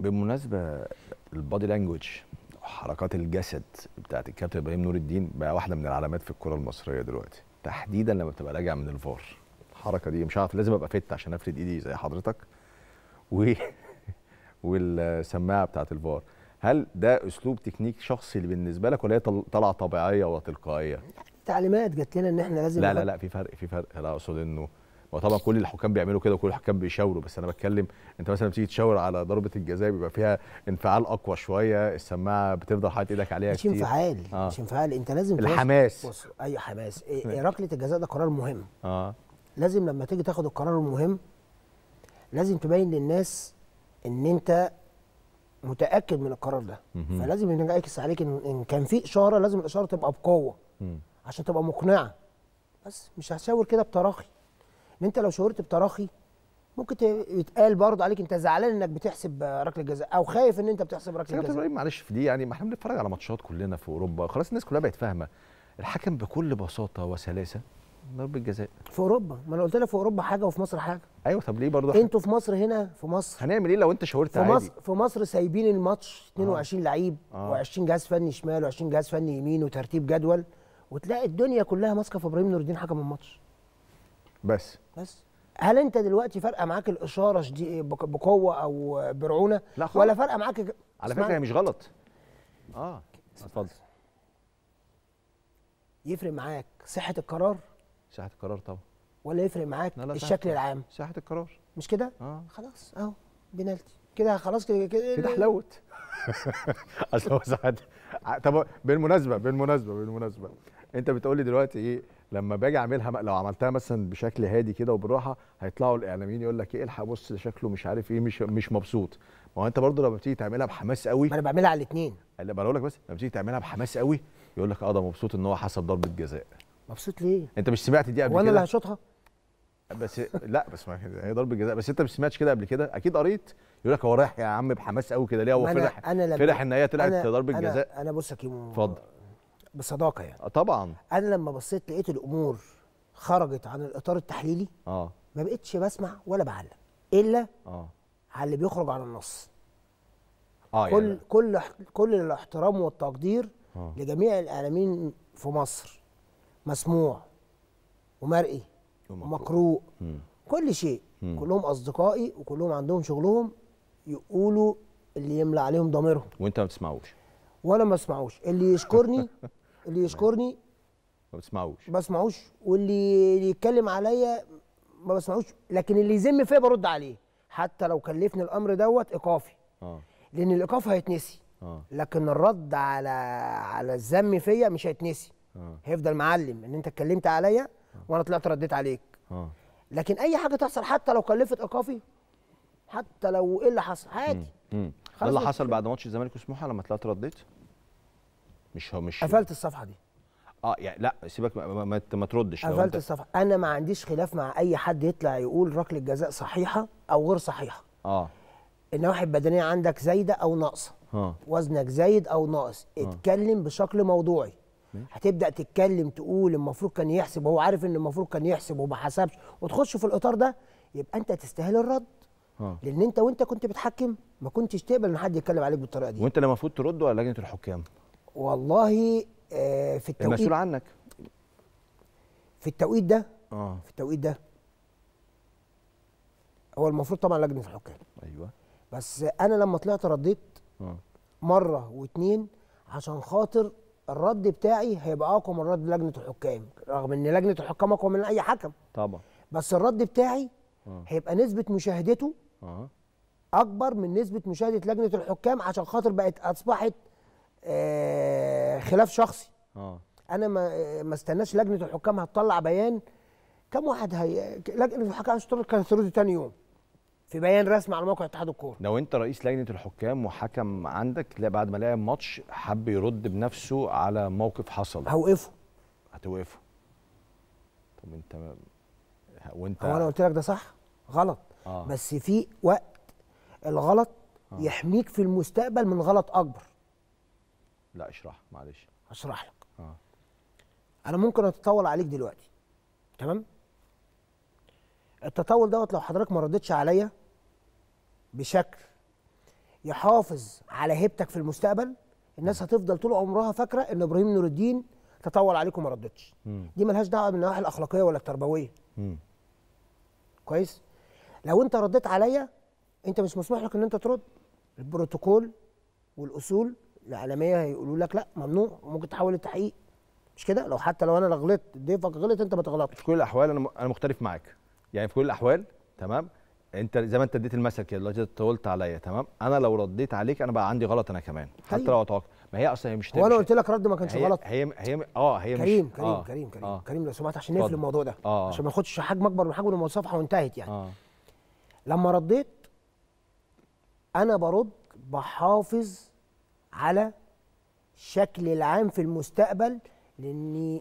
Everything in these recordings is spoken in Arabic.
بالمناسبه البادي لانجوج حركات الجسد بتاعت الكابتن ابراهيم نور الدين بقى واحده من العلامات في الكره المصريه دلوقتي تحديدا لما بتبقى راجع من الفار الحركه دي مش عارف لازم ابقى فت عشان افرد ايدي زي حضرتك و والسماعه بتاعت الفار هل ده اسلوب تكنيك شخصي بالنسبه لك ولا هي طالعه طبيعيه وتلقائيه؟ تعليمات جات لنا ان احنا لازم لا لا لا في فرق في فرق لا اقصد انه وطبعا كل الحكام بيعملوا كده وكل الحكام بيشاوروا بس انا بتكلم انت مثلا بتيجي تشاور على ضربه الجزاء بيبقى فيها انفعال اقوى شويه السماعه بتفضل حاطط ايدك عليها مش كتير مش انفعال آه. مش انفعال انت لازم الحماس بص اي حماس إيه،, إيه ركله الجزاء ده قرار مهم اه لازم لما تيجي تاخد القرار المهم لازم تبين للناس ان انت متاكد من القرار ده مم. فلازم ينعكس عليك ان كان في اشاره لازم الاشاره تبقى بقوه مم. عشان تبقى مقنعه بس مش هشاور كده بتراخي ان انت لو شعرت بتراخي ممكن يتقال برضه عليك انت زعلان انك بتحسب ركله جزاء او خايف ان انت بتحسب ركله جزاء معلش في دي يعني ما احنا بنتفرج على ماتشات كلنا في اوروبا خلاص الناس كلها بقت فاهمه الحكم بكل بساطه وسلاسه ضربة جزاء في اوروبا ما انا قلت لك في اوروبا حاجه وفي مصر حاجه ايوه طب ليه برضه انتوا في مصر هنا في مصر هنعمل ايه لو انت شاورت في عادي مصر في مصر سايبين الماتش 22 آه. لعيب آه. و20 جهاز فني شمال و20 جهاز فني يمين وترتيب جدول وتلاقي الدنيا كلها ماسكه في ابراهيم نور الدين حكم الماتش بس بس هل انت دلوقتي فارقه معاك الاشاره دي بقوه او برعونه لا خالص. ولا فارقه معاك على فكره هي مش غلط اه اتفضل يفرق معاك صحه القرار صحه القرار طبعا ولا يفرق معاك لا لا الشكل العام صحه القرار مش كده آه. خلاص اهو بنالتي كده خلاص كده كده كده حلوت اصل هو ساعات طب بالمناسبه بالمناسبه بالمناسبه انت بتقولي دلوقتي ايه لما باجي اعملها لو عملتها مثلا بشكل هادي كده وبالراحه هيطلعوا الاعلاميين يقول لك ايه الحق بص شكله مش عارف ايه مش مش مبسوط ما هو انت برضه لما بتيجي تعملها بحماس قوي ما انا بعملها على الاثنين انا بقول لك بس لما بتيجي تعملها بحماس قوي يقول لك اه ده مبسوط ان هو حسب ضربه جزاء مبسوط ليه انت مش سمعت دي قبل كده وانا اللي هشوطها بس لا بس ما هي ضربه جزاء بس انت ما سمعتش كده قبل كده اكيد قريت يقول لك هو رايح يا عم بحماس قوي كده ليه هو فرح أنا فرح ان هي طلعت ضربه جزاء انا بص يا كيمو اتفضل بصداقه يعني آه، طبعا انا لما بصيت لقيت الامور خرجت عن الاطار التحليلي اه ما بقتش بسمع ولا بعلق الا اه على اللي بيخرج عن النص اه كل يعني. كل كل الاحترام والتقدير آه. لجميع الاعلاميين في مصر مسموع ومرئي ومقروء كل شيء مم. كلهم اصدقائي وكلهم عندهم شغلهم يقولوا اللي يملى عليهم ضميرهم وانت ما بتسمعوش وانا ما اسمعوش اللي يشكرني اللي يشكرني ما بسمعوش ما بسمعوش واللي يتكلم عليا ما بسمعوش لكن اللي يذم فيا برد عليه حتى لو كلفني الامر دوت ايقافي اه لان الايقاف هيتنسي آه. لكن الرد على على الذم فيا مش هيتنسي آه. هيفضل معلم ان انت اتكلمت عليا وانا طلعت رديت عليك آه. لكن اي حاجه تحصل حتى لو كلفت ايقافي حتى لو ايه اللي حصل عادي ايه اللي حصل بعد ماتش الزمالك وسموحه لما طلعت رديت مش هو مش قفلت الصفحه دي اه يعني لا سيبك ما, ما, ما تردش قفلت الصفحه انا ما عنديش خلاف مع اي حد يطلع يقول ركله جزاء صحيحه او غير صحيحه اه النواحي البدنيه عندك زايده او ناقصه آه. وزنك زايد او ناقص اتكلم بشكل موضوعي هتبدا تتكلم تقول المفروض كان يحسب هو عارف ان المفروض كان يحسب وما حسبش وتخش في الاطار ده يبقى انت تستاهل الرد لان انت وانت كنت بتحكم ما كنتش تقبل ان حد يتكلم عليك بالطريقه دي وانت اللي المفروض ترد ولا لجنه الحكام والله آه، في التوقيت المسؤول عنك في التوقيت ده اه في التوقيت ده هو المفروض طبعا لجنه الحكام ايوه بس انا لما طلعت رديت آه. مره واتنين عشان خاطر الرد بتاعي هيبقى اقوى من رد لجنه الحكام رغم ان لجنه الحكام اقوى من اي حكم طبعا بس الرد بتاعي آه. هيبقى نسبه مشاهدته آه. اكبر من نسبه مشاهده لجنه الحكام عشان خاطر بقت اصبحت آه، خلاف شخصي اه انا ما ما استناش لجنه الحكام هتطلع بيان كم واحد هي لجنه الحكام اشترط كانت تاني يوم في بيان رسمي على موقع اتحاد الكوره لو انت رئيس لجنه الحكام وحكم عندك لا بعد ما لعب ماتش حب يرد بنفسه على موقف حصل هوقفه هتوقفه طب انت وانت هو انا قلت لك ده صح غلط آه. بس في وقت الغلط آه. يحميك في المستقبل من غلط اكبر لا اشرح معلش هشرح لك آه. انا ممكن اتطاول عليك دلوقتي تمام التطاول دوت لو حضرتك ما ردتش عليا بشكل يحافظ على هيبتك في المستقبل الناس هتفضل طول عمرها فاكره ان ابراهيم نور الدين تطول عليك وما ردتش دي ملهاش دعوه بالنواحي الاخلاقيه ولا التربويه م. كويس لو انت رديت عليا انت مش مسموح لك ان انت ترد البروتوكول والاصول الاعلاميه هيقولوا لك لا ممنوع وممكن تحول التحقيق مش كده لو حتى لو انا غلطت ضيفك غلط انت ما تغلطش في كل الاحوال انا انا مختلف معاك يعني في كل الاحوال تمام انت زي ما انت اديت المثل كده دلوقتي طولت عليا تمام انا لو رديت عليك انا بقى عندي غلط انا كمان حتى لو اتوقع ما هي اصلا هي مش هو وانا قلت لك رد ما كانش هي غلط هي هي اه هي كريم مش كريم آه كريم كريم آه كريم لو سمحت عشان نقفل الموضوع ده آه عشان ما ناخدش حجم اكبر من حجم المصافحه وانتهت يعني آه لما رديت انا برد بحافظ على الشكل العام في المستقبل لان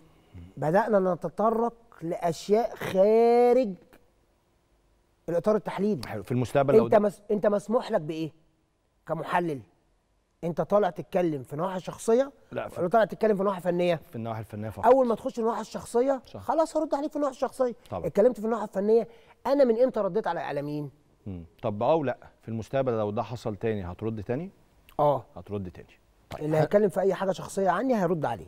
بدانا نتطرق لاشياء خارج الاطار التحليلي حلو في المستقبل انت مس... انت مسموح لك بايه كمحلل انت طالع تتكلم في نواحي شخصيه لا في... ولا طالع تتكلم في نواحي فنيه في النواحي الفنيه فقط اول ما تخش النواحي الشخصيه صح. خلاص هرد عليك في النواحي الشخصيه طبعا. اتكلمت في النواحي الفنيه انا من امتى رديت على اعلاميين طب او لا في المستقبل لو ده حصل تاني هترد تاني اه هترد تاني طيب اللي هيتكلم في اي حاجه شخصيه عني هيرد عليه